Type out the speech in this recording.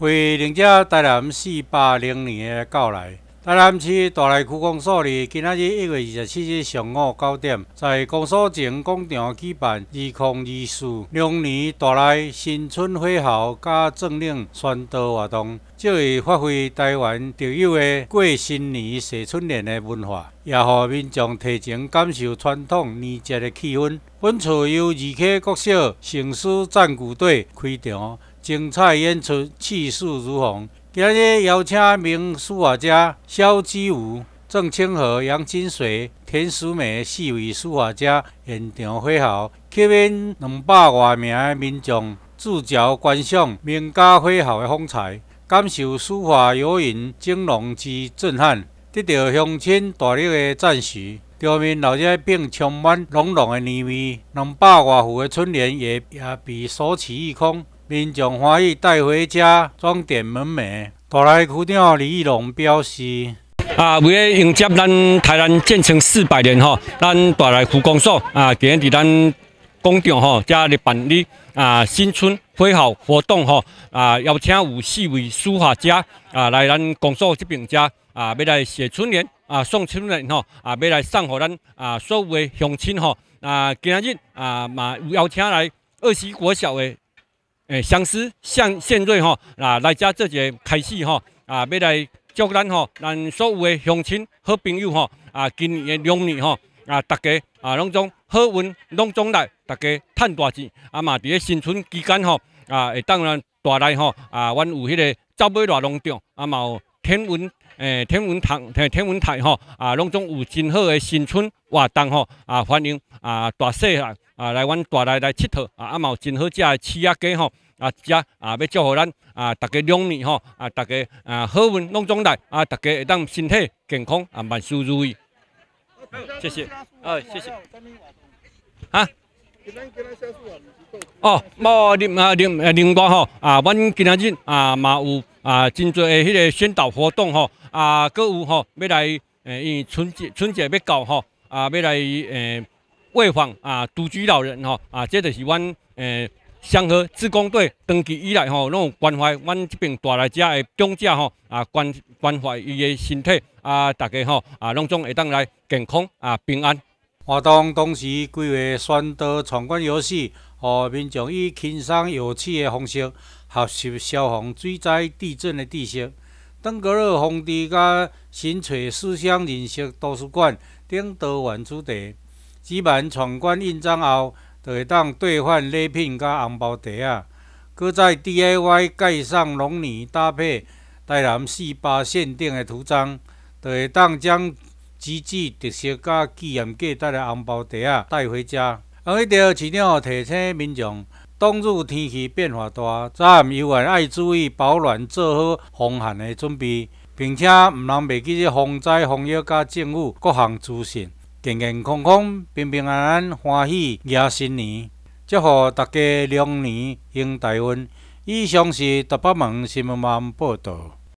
为迎接台南四八零年的到来，台南市大内公所咧今仔日一月二十七日上午九点，在公所前广场举办二康二苏龙年大内新春会后，甲政令宣导活动，即个发挥台湾独有的过新年、蛇春联的文化，也互民众提前感受传统年节的气氛。本次由二曲国小城市战鼓队开场。精彩演出气势如虹。今日邀请名书法家肖志武、郑清河、杨金水、田淑美四位书法家现场挥毫，吸引两百多名民众驻足观赏名家挥毫的风采，感受书法游韵、整龙之震撼，得到乡亲大力的赞许。桥面老着并充满浓浓的年味，两百多户的春联也也被所取一空。民众欢喜带回家，装点门楣。大内库长李玉龙表示：啊，为迎接咱台南建成四百年吼，咱大内库公所啊，今日伫咱广场吼，遮来办理啊新春挥毫活动吼。啊，邀请有四位书法家啊来咱公所这边遮啊，要来写春联啊，送春联吼，啊，要来送互咱啊所有的乡亲吼。啊，今日啊嘛有邀请来二师国小的。诶，相思向献瑞吼，啊，来遮做一开始吼，啊，要来祝咱吼，咱所有诶乡亲好朋友吼，啊，今年诶龙年吼，啊，大家啊，拢种好运，拢总来，大家赚大钱，啊，嘛伫咧新春期间吼，啊，会当然带来吼，啊，阮有迄个走尾偌隆场，啊嘛有天文诶天文堂，诶，天文台吼，啊，拢总有真好诶新春活动吼，啊，欢迎啊，大细啊。啊，来阮带来来佚佗啊，啊嘛有真好食诶，吃仔鸡吼啊，食啊要祝福咱啊，大家龙年吼啊，大家啊好运拢总来啊，大家会当身体健康啊，万事如意。谢谢，啊谢谢。啊？哦，无林啊林林哥吼啊，阮今仔日啊嘛有啊真侪诶迄个宣导活动吼啊，搁有吼要来诶春节春节要到吼啊，要来诶。为访啊独居老人吼啊，即就是阮诶湘河职工队长期以来吼拢有关怀阮即边带来遮诶长者吼啊关关怀伊诶身体啊，大家吼啊拢总会当来健康啊平安。活动同时规划宣导闯关游戏，互民众以轻松有趣的方式学习消防、水灾、地震的知识。登革热防治甲新翠思想认识图书馆等多元主题。举办闯关印章后，就会当兑换礼品甲红包袋啊！搁在 DIY 盖上龙年搭配台南四八限定的图章，就会当将极具特色甲纪念价值的红包袋啊带回家。而且市场提醒民众，冬日天气变化大，早暗游然要注意保暖，做好防寒的准备，并且毋通袂记咧防灾、防疫甲政府各项资讯。健健康康、平平安安、欢喜迎新年，祝福大家龙年迎大运，以上是台北门新闻网报道。